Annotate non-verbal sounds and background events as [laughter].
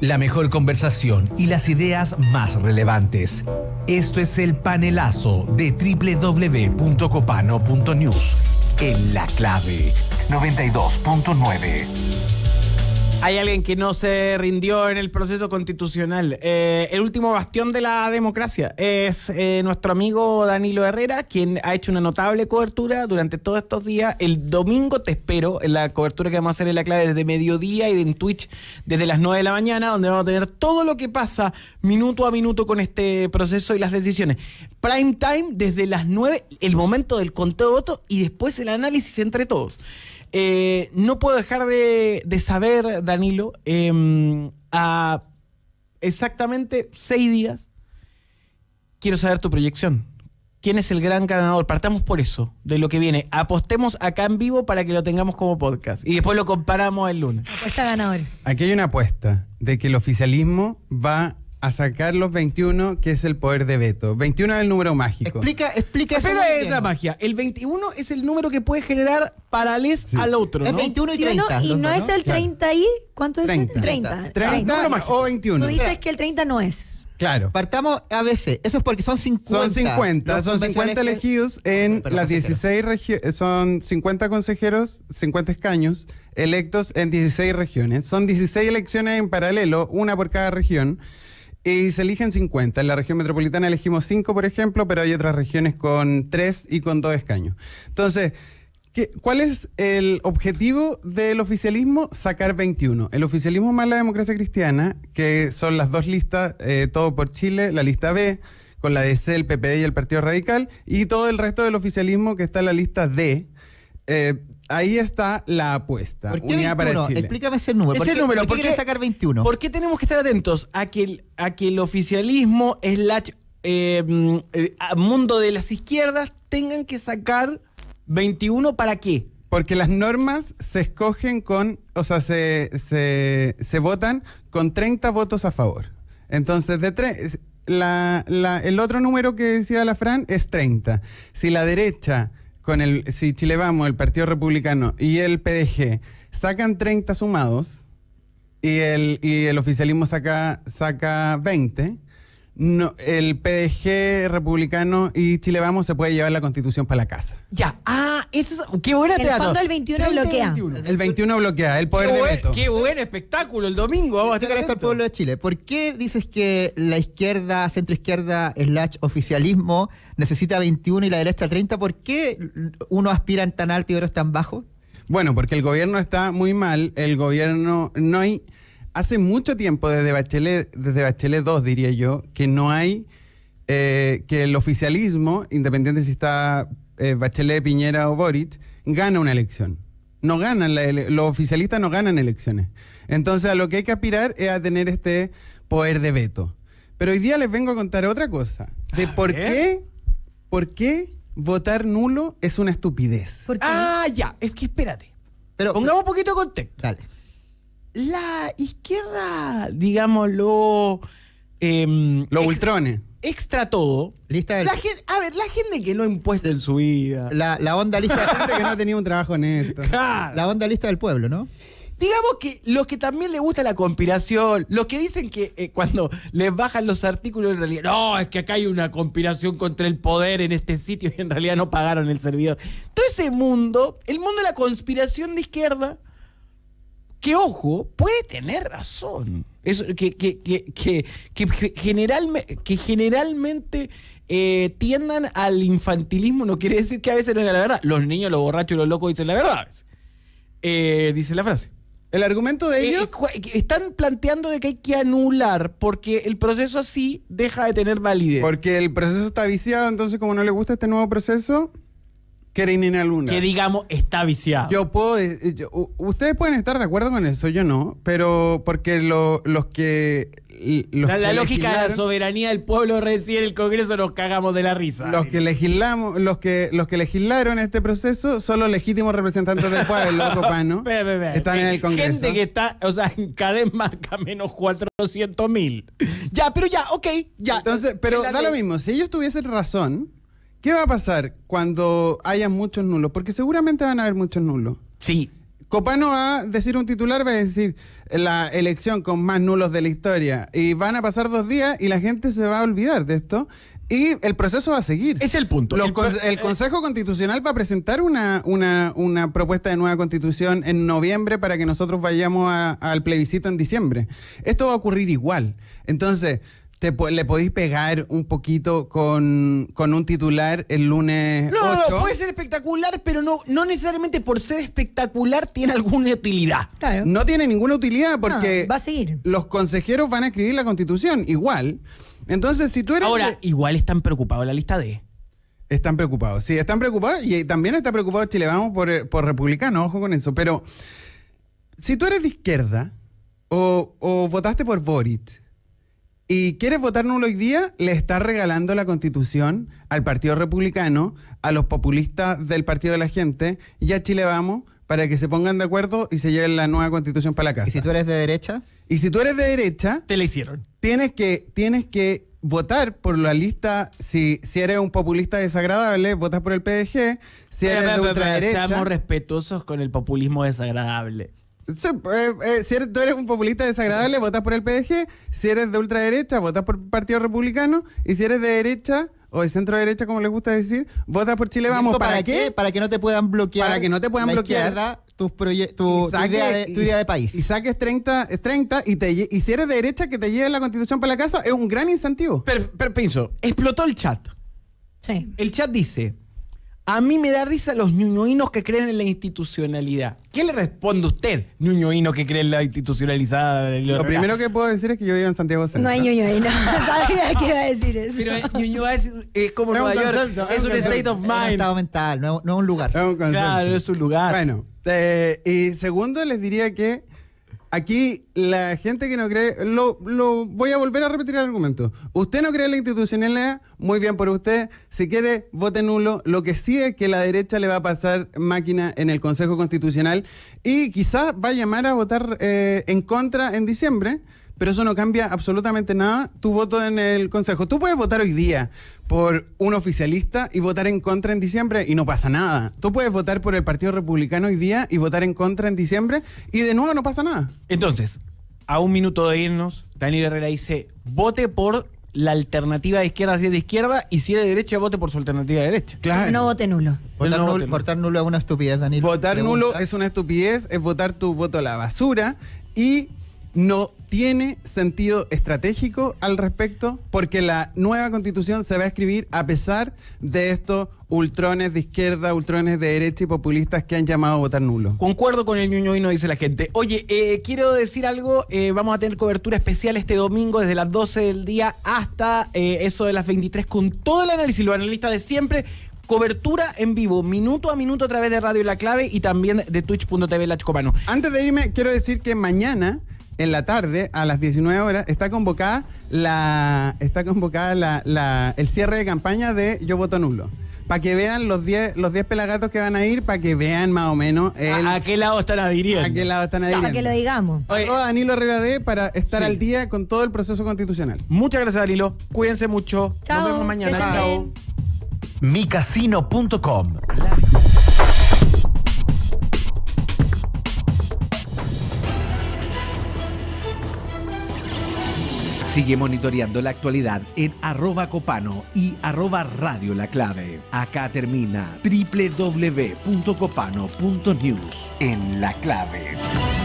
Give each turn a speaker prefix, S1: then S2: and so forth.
S1: La mejor conversación y las ideas más relevantes. Esto es el panelazo de www.copano.news en la clave 92.9. Hay alguien que no se rindió en el proceso constitucional. Eh, el último bastión de la democracia es eh, nuestro amigo Danilo Herrera, quien ha hecho una notable cobertura durante todos estos días. El domingo te espero en la cobertura que vamos a hacer en la clave desde mediodía y en Twitch desde las 9 de la mañana, donde vamos a tener todo lo que pasa minuto a minuto con este proceso y las decisiones. Prime time desde las 9, el momento del conteo de votos y después el análisis entre todos. Eh, no puedo dejar de, saber, Danilo, em, a exactamente seis días quiero saber tu proyección. ¿Quién es el gran ganador? Partamos por eso, de lo que viene. Apostemos acá en vivo para que lo tengamos como podcast. Y después lo comparamos el lunes. Apuesta ganador. Aquí hay una
S2: apuesta de que el oficialismo va a sacar los 21, que es el poder de veto. 21 es el número mágico. Explica,
S1: explica, esa magia. El 21 es el número que puede generar parales al otro. ¿no? 21 y 30. y no, es el 30 ahí? ¿Cuánto es 30. el 30? 30, 30, o 21. Tú dices que el 30 no es. Claro. Partamos a veces. Eso es porque son 50. Son 50. Son 50
S2: elegidos en las 16 regiones. Eh, son 50 consejeros, 50 escaños electos en 16 regiones. Son 16 elecciones en paralelo, una por cada región y se eligen 50. En la región metropolitana elegimos 5, por ejemplo, pero hay otras regiones con 3 y con 2 escaños. Entonces, ¿qué, ¿cuál es el objetivo del oficialismo? Sacar 21. El oficialismo más la democracia cristiana, que son las dos listas, eh, todo por Chile, la lista B, con la DC, el PPD y el Partido Radical, y todo el resto del oficialismo que está en la lista D. Eh, Ahí está la apuesta. Unidad para Chile. Explícame ese número. ¿Por número, ¿por qué, sacar
S1: 21? ¿Por qué tenemos que estar atentos a que el, a el oficialismo eh, mm, eh, mundo de las izquierdas tengan que sacar 21 para qué?
S2: Porque las normas se escogen con, o sea, se, se, votan con 30 votos a favor. Entonces, de tres, el otro número que decía la Fran es 30. Si la derecha con el, si Chile Vamos, el Partido Republicano y el PDG sacan 30 sumados y el, oficialismo saca, saca 20, no, el PDG republicano y Chile Vamos se puede llevar la constitución para la casa.
S1: Ya. Ah, eso es, qué buena El fondo el 21 bloquea. El 21 bloquea, el poder de veto. Qué buen espectáculo el domingo. Vamos a estar el pueblo de Chile. ¿Por qué dices que la izquierda, centroizquierda, slash oficialismo necesita 21 y la derecha 30? ¿Por qué uno aspira tan alto y otros
S2: tan bajo? Bueno, porque el gobierno está muy mal. El gobierno no hay hace mucho tiempo, desde Bachelet, desde Bachelet 2, diría yo, que no hay, eh, que el oficialismo, independiente si está eh, Bachelet, Piñera o Boric, gana una elección. No ganan, los oficialistas no ganan elecciones. Entonces, a lo que hay que aspirar es a tener este poder de veto. Pero hoy día les vengo a contar otra cosa. De por qué, por qué votar nulo es una estupidez.
S1: Ah, ya. Es que espérate. Pero, Pongamos un poquito de contexto. Dale la izquierda, digámoslo. Em, lo... Los ultrones. Extra todo. Lista la gente, a ver, la gente que no impuesta impuesto en su vida. La, la onda lista gente que no ha tenido un trabajo en esto. La onda lista del pueblo, ¿no? Digamos que los que también les gusta la conspiración, los que dicen que eh, cuando les bajan los artículos en realidad, no, es que acá hay una conspiración contra el poder en este sitio [laughs] y en realidad no pagaron el servidor. Todo ese mundo, el mundo de la conspiración de izquierda, que ojo, puede tener razón. Eso, que, que, que, que, que generalmente eh, tiendan al infantilismo, no quiere decir que a veces no es la verdad. Los niños, los borrachos los locos dicen la verdad. A veces. Eh, dice la frase. El argumento de eh, ellos. están planteando de que hay que anular porque el proceso así deja de tener validez. Porque el proceso
S2: está viciado, entonces como no le gusta este nuevo proceso, que digamos está viciado. Yo puedo. Eh, ustedes pueden estar de acuerdo con eso, yo no. Pero porque los que. la, lógica de la
S1: soberanía del pueblo recién el Congreso nos cagamos de la risa. Los que
S2: legislamos, los que, los que legislaron este proceso son los legítimos representantes del pueblo, copano. [laughs] Están en el Congreso. Gente que
S1: está, o sea, en cada marca menos 400 mil. ya, pero ya, ok, ya. Entonces, pero da lo mismo. Si ellos
S2: tuviesen razón, ¿Qué va a pasar cuando haya muchos nulos? Porque seguramente van a haber muchos nulos. Sí. Copano va a decir un titular, va a decir la elección con más nulos de la historia. Y van a pasar dos días y la gente se va a olvidar de esto. Y el proceso va a seguir. Es el punto. el, eh, Consejo Constitucional va a presentar una, una, una, propuesta de nueva constitución en noviembre para que nosotros vayamos al plebiscito en diciembre. Esto va a ocurrir igual. Entonces, te, le podéis pegar un poquito con, con un titular el lunes. No, 8. no, puede
S1: ser espectacular, pero no, no necesariamente por ser espectacular tiene alguna utilidad. No tiene ninguna utilidad porque va a seguir.
S2: los consejeros van a escribir la constitución, igual. Entonces, si tú eres. Ahora, igual están preocupados la lista D. Están preocupados, sí, están preocupados y también está preocupado Chile Vamos por, por republicano, ojo con eso. Pero si tú eres de izquierda o, o votaste por Boric y quieres votar nulo hoy día, le está regalando la constitución al Partido Republicano, a los populistas del Partido de la Gente y a Chile Vamos para que se pongan de acuerdo y se lleven la nueva constitución para la casa. ¿Y si tú eres de derecha? Y si tú eres de derecha... Te la hicieron. Tienes que, tienes que votar por la lista, si, si eres un populista desagradable, votas por el PDG, si eres de ultraderecha...
S1: respetuosos con el populismo desagradable.
S2: Eh, eh, si eres, tú eres un populista desagradable, votas por el PDG. Si eres de ultraderecha, votas por el Partido Republicano. Y si eres de derecha o de centro derecha, como les gusta decir, votas por Chile Vamos. ¿Para, qué? Para que no te puedan bloquear. Para que no te puedan bloquear. Tus tu, idea de, país. Y saques 30, 30 y, te,
S1: y si eres de derecha, que te lleven la constitución para la casa, es un gran incentivo. Pero, pero pienso, explotó el chat. Sí. El chat dice, a mí me da risa los ñuñoínos que creen en la institucionalidad. ¿Qué le responde usted, ñuñoíno que cree en la institucionalizada? lo, primero que
S2: puedo decir es que yo vivo en Santiago Centro. No hay ñuñoíno. [laughs] Sabía que iba a decir eso. Pero eh,
S1: es, como Nueva York. Es, un, state of mind. Es un
S2: estado mental, no, es un lugar. Es Claro, es un lugar. Bueno, eh, y segundo les diría que Aquí la gente que no cree, lo, lo, voy a volver a repetir el argumento. Usted no cree en la institucionalidad, muy bien por usted. Si quiere, vote nulo. Lo que sí es que la derecha le va a pasar máquina en el Consejo Constitucional y quizás va a llamar a votar eh, en contra en diciembre pero eso no cambia absolutamente nada tu voto en el Consejo. Tú puedes votar hoy día por un oficialista y votar en contra en diciembre y no pasa nada. Tú puedes votar por el Partido
S1: Republicano hoy día y votar en contra en diciembre y de nuevo no pasa nada. Entonces, a un minuto de irnos, Daniel Herrera dice, vote por la alternativa de izquierda si es de izquierda y si es de derecha vote por su alternativa de derecha. Claro. No vote nulo. Votar, nulo, es una estupidez, Daniel. Votar nulo
S2: es una estupidez, es votar tu voto a la basura y no tiene sentido estratégico al respecto porque la nueva constitución se va a escribir a pesar de estos ultrones de izquierda, ultrones de derecha y populistas que han llamado a votar
S1: nulo. Concuerdo con el ñoño, y no dice la gente. Oye, eh, quiero decir algo, eh, vamos a tener cobertura especial este domingo desde las 12 del día hasta eh, eso de las 23 con todo el análisis, los analistas de siempre, cobertura en vivo, minuto a minuto a través de Radio La Clave y también de twitch.tv Lachcopano. Antes de irme, quiero decir que mañana en la tarde,
S2: a las 19 horas, está convocada la está convocada la, el cierre de campaña de Yo Voto Nulo. Para que vean los 10 los diez pelagatos que van a ir, para que vean más o menos. ¿A, qué lado están adhiriendo? Para que
S1: lo digamos.
S2: Oye, Danilo Herrera D para estar al día con todo el proceso constitucional. Muchas gracias, Danilo. Cuídense mucho.
S1: Chao, Nos vemos mañana. Chao. Micasino.com Sigue monitoreando la actualidad en arroba copano y arroba radio la clave. Acá termina www.copano.news en la clave.